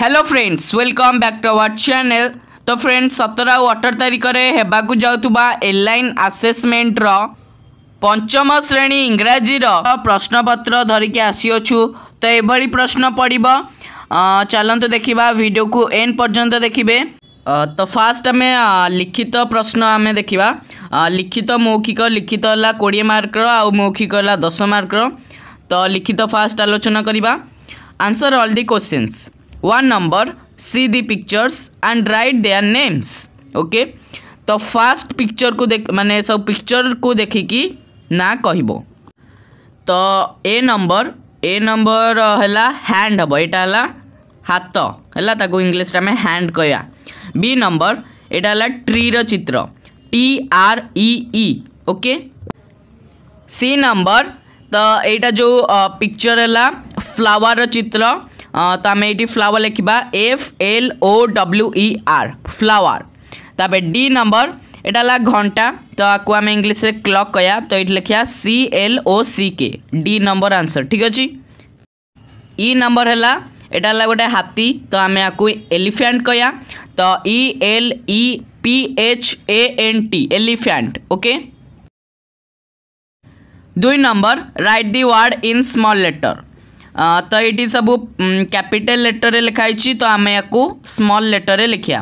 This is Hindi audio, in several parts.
hello friends welcome back to our channel तो फ्रेंड्स सतर आउ अठर तारीख में होगाक जा एलाइन आसेसमेंटर पंचम श्रेणी इंग्राजी प्रश्नपत्र धरिकी आसीअु तो यह प्रश्न पड़े चलत देखा भिड को एन पर्यंत देखिए तो फास्ट आम लिखित प्रश्न आम देखा लिखित मौखिक लिखित होगा कोड़े मार्क आउ मौखिक दस मार्क तो लिखित फास्ट आलोचना करवा answer all the questions one number see the pictures and write their names okay तो फास्ट पिक्चर को देख मान सब पिक्चर को देखिकी ना कह तो ए नंबर ए नंबर है हैंड हम यहाँ है हाथ है इंग्लीश आम हैंड कह बी नंबर यहाँ है ट्री चित्र T R E okay C number तो यहाँ जो पिक्चर है फ्लावर चित्र तो आम ये फ्लावर लिखा F L O W R flower ताप डी नंबर यहाँ घंटा तो आपको आम इंग्लीश क्लक कह तो ये लिखा सी एल ओ सी के डी नंबर आंसर ठीक अच्छे इ नंबर है यहाँ गोटे हाथी तो आम आपको एलिफेट कह तो E L E P H A N T elephant okay दुई number write the word in small letter तो ये सब कैपिटल लेटर लिखाई तो आम या स्मल लेटर लिखा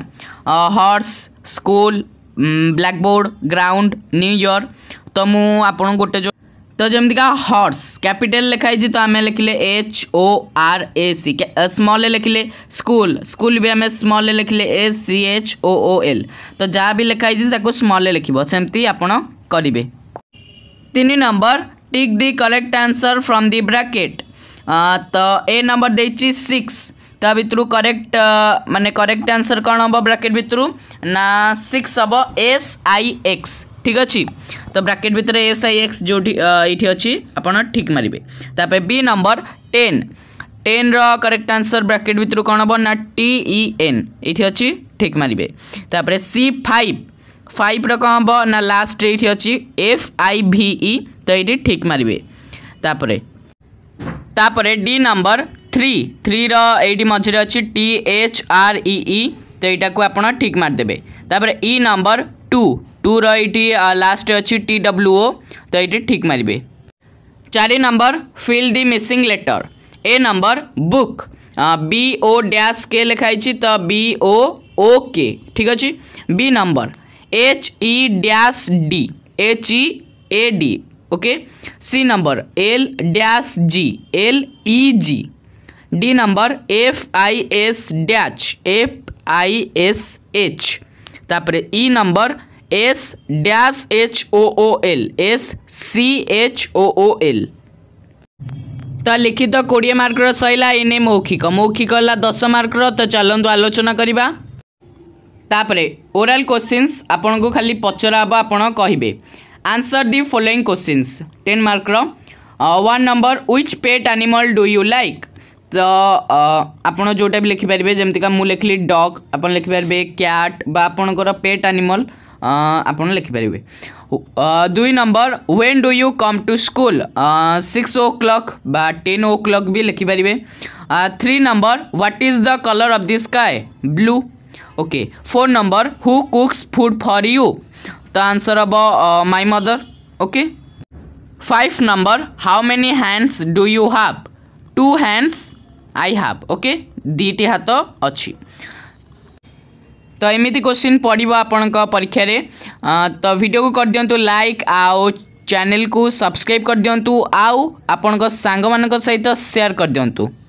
horse school blackboard ground New York तो मुझे गोटे जो तो जमीका हर्स कैपिटाल लिखाई तो आम लिखिले H O R A C small लिखिले स्कूल स्कूल भी आम स्मल लिखिले A C H O O L तो जहाँ भी लिखाई स्मल लिख सेमती करेंगे तीन number tick the correct answer from the bracket तो ए नंबर दे सिक्स ତା ଭିତରୁ କରେକ୍ଟ ମାନେ କରେକ୍ଟ ଆନ୍ସର୍ କ'ଣ ହେବ ବ୍ରାକେଟ୍ ଭିତରୁ ନା ସିକ୍ସ ହେବ ଏସ୍ ଆଇ ଏକ୍ସ ଠିକ୍ ଅଛି ତ ବ୍ରାକେଟ୍ ଭିତରେ ଏସ୍ ଆଇ ଏକ୍ସ ଯେଉଁଠି ଏଇଠି ଅଛି ଆପଣ ଠିକ୍ ମାରିବେ ତାପରେ ବି ନମ୍ବର ଟେନ୍ ଟେନ୍ର କରେକ୍ଟ ଆନ୍ସର୍ ବ୍ରାକେଟ୍ ଭିତରୁ କ'ଣ ହେବ ନା ଟି ଇ ଏନ୍ ଏଇଠି ଅଛି ଠିକ୍ ମାରିବେ ତାପରେ ସି ଫାଇଭ୍ ଫାଇଭ୍ର କ'ଣ ହେବ ନା ଲାଷ୍ଟରେ ଏଇଠି ଅଛି ଏଫ୍ ଆଇ ଭି ଇ ତ ଏଇଠି ଠିକ୍ ମାରିବେ ତାପରେ तापर डी नंबर थ्री थ्री रही मझे अच्छी T H R E -E, तो यहाँ को आप ठिक मारदे E e number two two रही लास्ट अच्छी टी डब्ल्यूओ तो ये ठीक मारे चार number fill the missing letter A number book B O dash K लिखाई तो बी ओ ओ के ठीक अच्छे B number H E dash D H E A D okay C number L dash G L E G D number F I S dash F I S H তারপরে E number S dash H O O L S C H O O L ତ ଲିଖିତ କୋଡ଼ିଏ ମାର୍କର ସରିଲା ଏନେ ମୌଖିକ ମୌଖିକ ହେଲା ଦଶ ମାର୍କର ତ ଚାଲନ୍ତୁ ଆଲୋଚନା କରିବା ତାପରେ ଓରାଲ କୋଶ୍ଚିନ୍ସ ଆପଣଙ୍କୁ ଖାଲି ପଚରା ହେବ ଆପଣ କହିବେ answer the following questions 10 mark ର one number which pet animal do you like ତ ଆପଣ ଯେଉଁଟା ବି ଲେଖିପାରିବେ ଯେମିତିକା ମୁଁ ଲେଖିଲି ଡଗ୍ ଆପଣ ଲେଖିପାରିବେ କ୍ୟାଟ୍ ବା ଆପଣଙ୍କର ପେଟ୍ ଆନିମଲ୍ ଆପଣ ଲେଖିପାରିବେ ଦୁଇ number when do you come to school six o'clock ବା ଟେନ୍ ଓ କ୍ଲକ୍ ବି ଲେଖିପାରିବେ three number what is the colour of the sky blue okay four number who cooks food for you the answer about uh, my mother okay five number how many hands do you have two hands i have okay দুইটি হাত অছি তো এমিতি কোশ্চিন পড়ব আপনার পরীক্ষার তো ভিডিওকে করদিও লাইক আও চ্যানেল কু সবসক্রাইব করদিও আও আপনার সাংগ মান সহিত সেয়ার করদিও